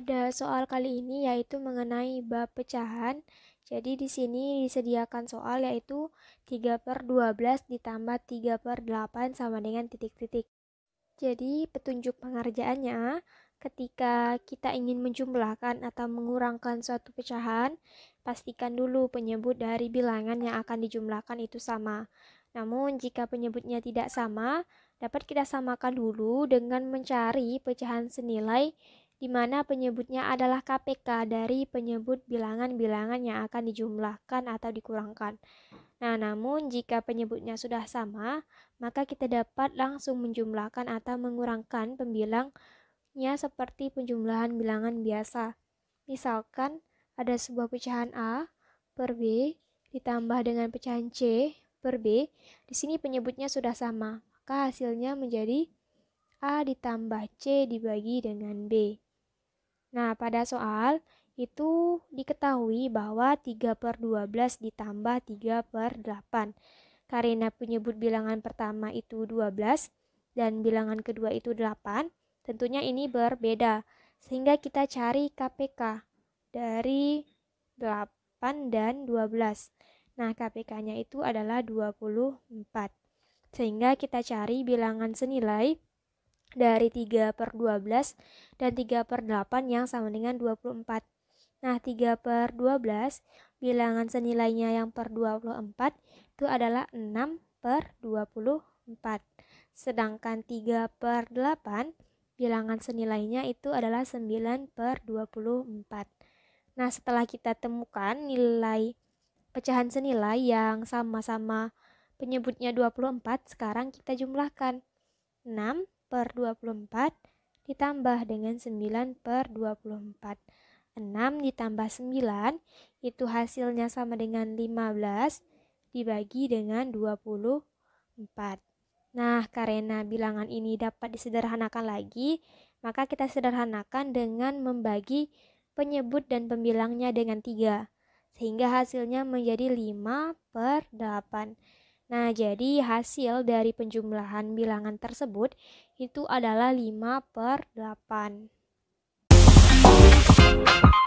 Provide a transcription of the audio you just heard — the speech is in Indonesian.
pada soal kali ini yaitu mengenai bab pecahan. Jadi di sini disediakan soal yaitu 3 per 12 ditambah 3 per 8 sama dengan titik-titik. Jadi petunjuk pengerjaannya ketika kita ingin menjumlahkan atau mengurangkan suatu pecahan, pastikan dulu penyebut dari bilangan yang akan dijumlahkan itu sama. Namun jika penyebutnya tidak sama, dapat kita samakan dulu dengan mencari pecahan senilai di mana penyebutnya adalah KPK dari penyebut bilangan-bilangan yang akan dijumlahkan atau dikurangkan. Nah, namun jika penyebutnya sudah sama, maka kita dapat langsung menjumlahkan atau mengurangkan pembilangnya seperti penjumlahan bilangan biasa. Misalkan ada sebuah pecahan A per B ditambah dengan pecahan C per B, di sini penyebutnya sudah sama, maka hasilnya menjadi A ditambah C dibagi dengan B. Nah, pada soal itu diketahui bahwa 3 per 12 ditambah 3 per 8. Karena penyebut bilangan pertama itu 12 dan bilangan kedua itu 8, tentunya ini berbeda. Sehingga kita cari KPK dari 8 dan 12. Nah, KPK-nya itu adalah 24. Sehingga kita cari bilangan senilai dari 3 per 12 dan 3 per 8 yang sama dengan 24. Nah, 3 per 12, bilangan senilainya yang per 24 itu adalah 6 per 24. Sedangkan 3 per 8, bilangan senilainya itu adalah 9 per 24. Nah, setelah kita temukan nilai pecahan senilai yang sama-sama penyebutnya 24, sekarang kita jumlahkan 6 per 24 ditambah dengan 9 per 24. 6 ditambah 9 itu hasilnya sama dengan 15 dibagi dengan 24. Nah, karena bilangan ini dapat disederhanakan lagi, maka kita sederhanakan dengan membagi penyebut dan pembilangnya dengan 3, sehingga hasilnya menjadi 5 per 8. Nah, jadi hasil dari penjumlahan bilangan tersebut itu adalah 5 per 8.